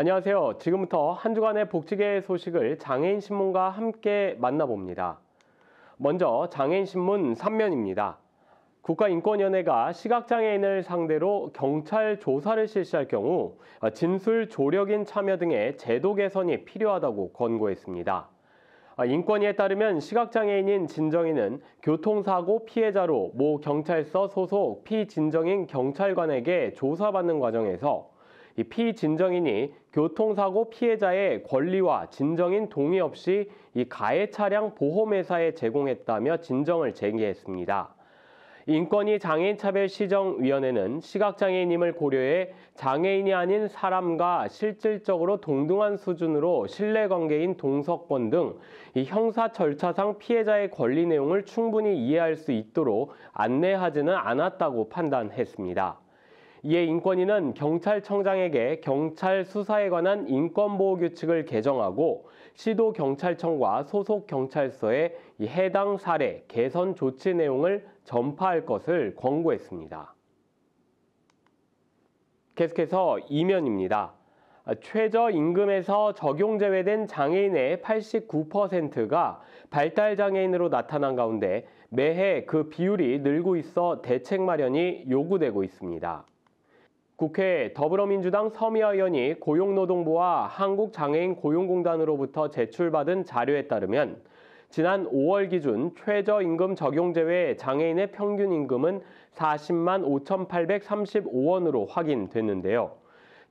안녕하세요. 지금부터 한 주간의 복지계 소식을 장애인신문과 함께 만나봅니다. 먼저 장애인신문 3면입니다. 국가인권위원회가 시각장애인을 상대로 경찰 조사를 실시할 경우 진술 조력인 참여 등의 제도 개선이 필요하다고 권고했습니다. 인권위에 따르면 시각장애인인 진정인은 교통사고 피해자로 모 경찰서 소속 피진정인 경찰관에게 조사받는 과정에서 이 피진정인이 교통사고 피해자의 권리와 진정인 동의 없이 이 가해 차량 보험회사에 제공했다며 진정을 제기했습니다. 인권위 장애인차별시정위원회는 시각장애인임을 고려해 장애인이 아닌 사람과 실질적으로 동등한 수준으로 신뢰관계인 동서권 등 형사 절차상 피해자의 권리 내용을 충분히 이해할 수 있도록 안내하지는 않았다고 판단했습니다. 이에 인권위는 경찰청장에게 경찰 수사에 관한 인권보호 규칙을 개정하고 시도 경찰청과 소속 경찰서에 해당 사례 개선 조치 내용을 전파할 것을 권고했습니다. 계속해서 이면입니다. 아, 최저임금에서 적용 제외된 장애인의 89%가 발달장애인으로 나타난 가운데 매해 그 비율이 늘고 있어 대책 마련이 요구되고 있습니다. 국회 더불어민주당 서미아 의원이 고용노동부와 한국장애인 고용공단으로부터 제출받은 자료에 따르면 지난 5월 기준 최저임금 적용 제외 장애인의 평균 임금은 40만 5,835원으로 확인됐는데요.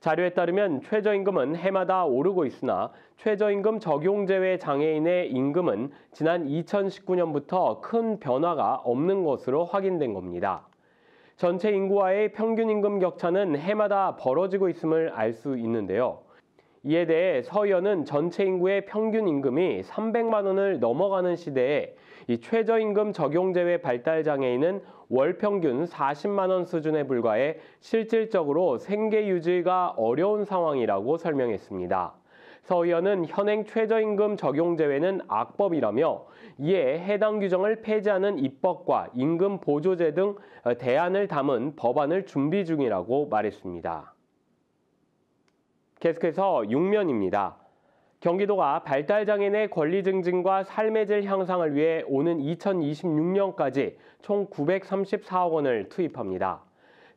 자료에 따르면 최저임금은 해마다 오르고 있으나 최저임금 적용 제외 장애인의 임금은 지난 2019년부터 큰 변화가 없는 것으로 확인된 겁니다. 전체 인구와의 평균 임금 격차는 해마다 벌어지고 있음을 알 수 있는데요. 이에 대해 서 의원은 전체 인구의 평균 임금이 300만 원을 넘어가는 시대에 이 최저임금 적용 제외 발달 장애인은 월 평균 40만 원 수준에 불과해 실질적으로 생계 유지가 어려운 상황이라고 설명했습니다. 서 의원은 현행 최저임금 적용 제외는 악법이라며 이에 해당 규정을 폐지하는 입법과 임금 보조제 등 대안을 담은 법안을 준비 중이라고 말했습니다. 계속해서 6면입니다. 경기도가 발달장애인의 권리 증진과 삶의 질 향상을 위해 오는 2026년까지 총 934억 원을 투입합니다.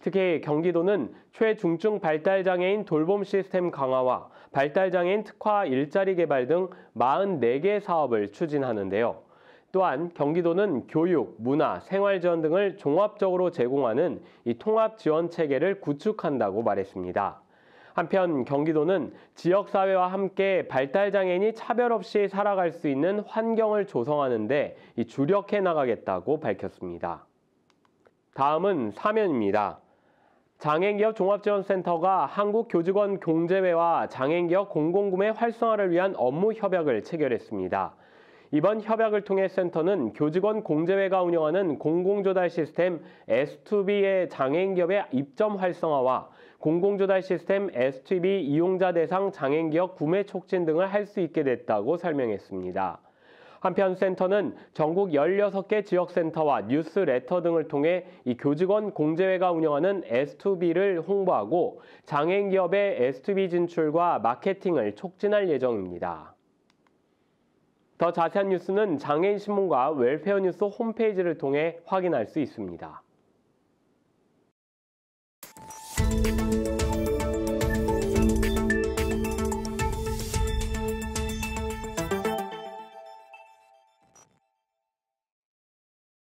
특히 경기도는 최중증 발달장애인 돌봄 시스템 강화와 발달장애인 특화 일자리 개발 등 44개 사업을 추진하는데요. 또한 경기도는 교육, 문화, 생활지원 등을 종합적으로 제공하는 이 통합지원 체계를 구축한다고 말했습니다. 한편 경기도는 지역사회와 함께 발달장애인이 차별 없이 살아갈 수 있는 환경을 조성하는 데 주력해 나가겠다고 밝혔습니다. 다음은 사면입니다. 장애인기업 종합지원센터가 한국교직원 공제회와 장애인기업 공공구매 활성화를 위한 업무 협약을 체결했습니다. 이번 협약을 통해 센터는 교직원 공제회가 운영하는 공공조달 시스템 S2B의 장애인기업의 입점 활성화와 공공조달 시스템 S2B 이용자 대상 장애인기업 구매 촉진 등을 할 수 있게 됐다고 설명했습니다. 한편 센터는 전국 16개 지역센터와 뉴스레터 등을 통해 이 교직원 공제회가 운영하는 S2B를 홍보하고 장애인 기업의 S2B 진출과 마케팅을 촉진할 예정입니다. 더 자세한 뉴스는 장애인 신문과 웰페어 뉴스 홈페이지를 통해 확인할 수 있습니다.